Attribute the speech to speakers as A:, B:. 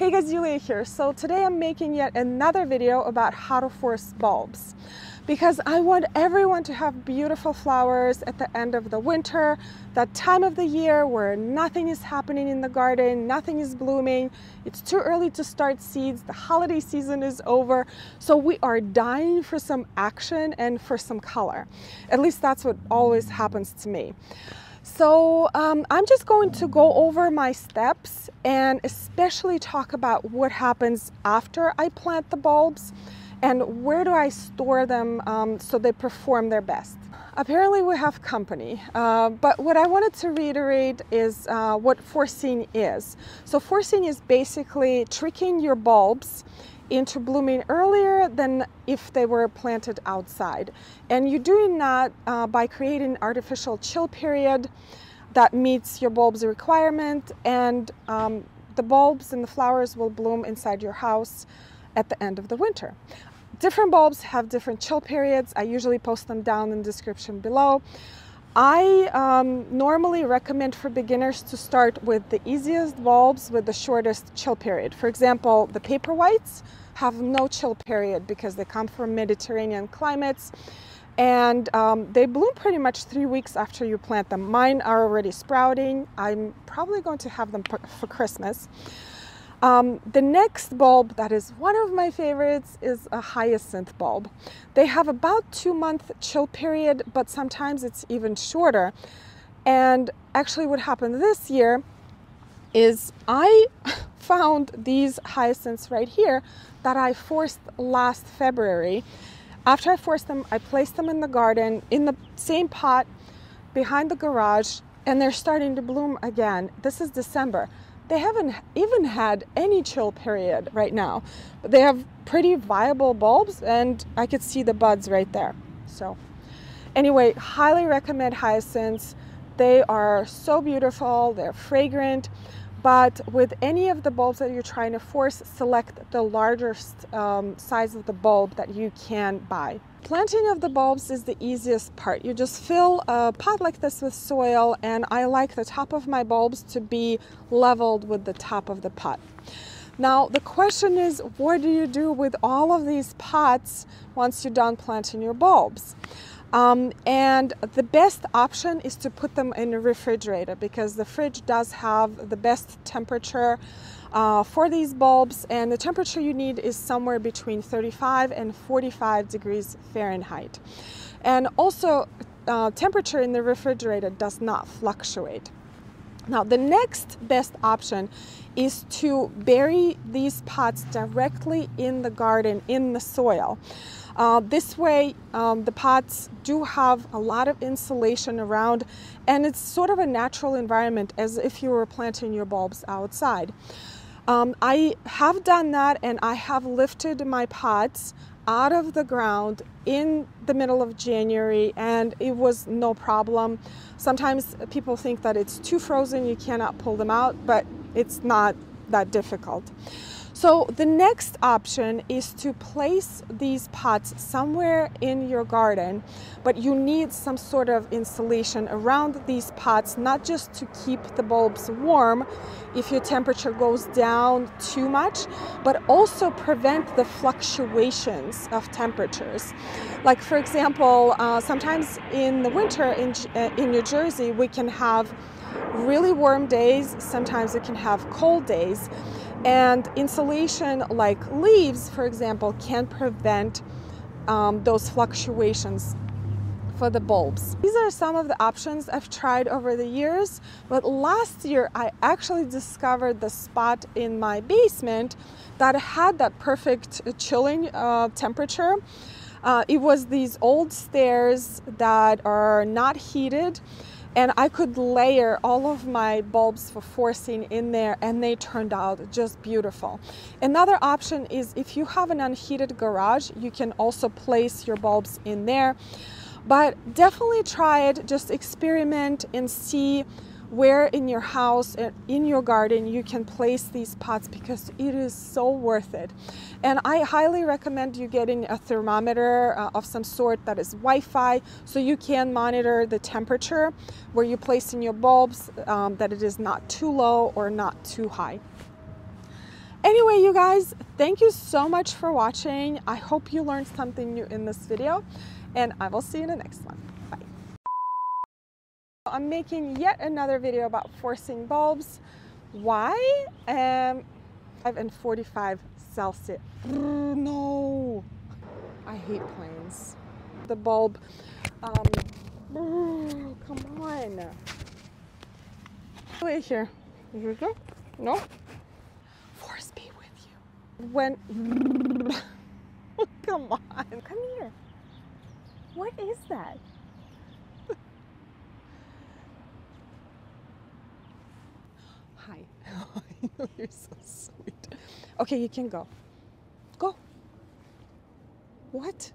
A: Hey guys, Julia here. So today I'm making yet another video about how to force bulbs because I want everyone to have beautiful flowers at the end of the winter, that time of the year where nothing is happening in the garden, nothing is blooming. It's too early to start seeds. The holiday season is over. So we are dying for some action and for some color. At least that's what always happens to me. So um, I'm just going to go over my steps and especially talk about what happens after I plant the bulbs and where do I store them um, so they perform their best. Apparently we have company, uh, but what I wanted to reiterate is uh, what forcing is. So forcing is basically tricking your bulbs into blooming earlier than if they were planted outside. And you're doing that uh, by creating an artificial chill period that meets your bulb's requirement and um, the bulbs and the flowers will bloom inside your house at the end of the winter. Different bulbs have different chill periods. I usually post them down in the description below. I um, normally recommend for beginners to start with the easiest bulbs with the shortest chill period. For example, the paper whites have no chill period because they come from Mediterranean climates and um, they bloom pretty much three weeks after you plant them. Mine are already sprouting. I'm probably going to have them for Christmas. Um, the next bulb that is one of my favorites is a hyacinth bulb. They have about two month chill period, but sometimes it's even shorter. And actually what happened this year is I found these hyacinths right here that I forced last February. After I forced them, I placed them in the garden in the same pot behind the garage and they're starting to bloom again. This is December. They haven't even had any chill period right now. But they have pretty viable bulbs and I could see the buds right there. So anyway, highly recommend hyacinths. They are so beautiful, they're fragrant, but with any of the bulbs that you're trying to force, select the largest um, size of the bulb that you can buy. Planting of the bulbs is the easiest part. You just fill a pot like this with soil and I like the top of my bulbs to be leveled with the top of the pot. Now the question is what do you do with all of these pots once you're done planting your bulbs? Um, and the best option is to put them in a refrigerator because the fridge does have the best temperature uh, for these bulbs and the temperature you need is somewhere between 35 and 45 degrees Fahrenheit. And also uh, temperature in the refrigerator does not fluctuate. Now the next best option is to bury these pots directly in the garden, in the soil. Uh, this way, um, the pots do have a lot of insulation around, and it's sort of a natural environment as if you were planting your bulbs outside. Um, I have done that and I have lifted my pots out of the ground in the middle of January and it was no problem. Sometimes people think that it's too frozen, you cannot pull them out, but it's not that difficult. So the next option is to place these pots somewhere in your garden, but you need some sort of insulation around these pots, not just to keep the bulbs warm if your temperature goes down too much, but also prevent the fluctuations of temperatures. Like for example, uh, sometimes in the winter in, uh, in New Jersey, we can have really warm days, sometimes we can have cold days. And insulation, like leaves, for example, can prevent um, those fluctuations for the bulbs. These are some of the options I've tried over the years, but last year I actually discovered the spot in my basement that had that perfect chilling uh, temperature. Uh, it was these old stairs that are not heated and I could layer all of my bulbs for forcing in there and they turned out just beautiful. Another option is if you have an unheated garage, you can also place your bulbs in there. But definitely try it, just experiment and see where in your house uh, in your garden you can place these pots because it is so worth it and i highly recommend you getting a thermometer uh, of some sort that is wi-fi so you can monitor the temperature where you place in your bulbs um, that it is not too low or not too high Anyway, you guys, thank you so much for watching. I hope you learned something new in this video and I will see you in the next one. I'm making yet another video about forcing bulbs. Why? Um, and 45 Celsius. No, I hate planes. The bulb, um, come on. Wait here, here we go. No, force be with you. When, come on, come here. What is that? You're so sweet. Okay, you can go. Go. What?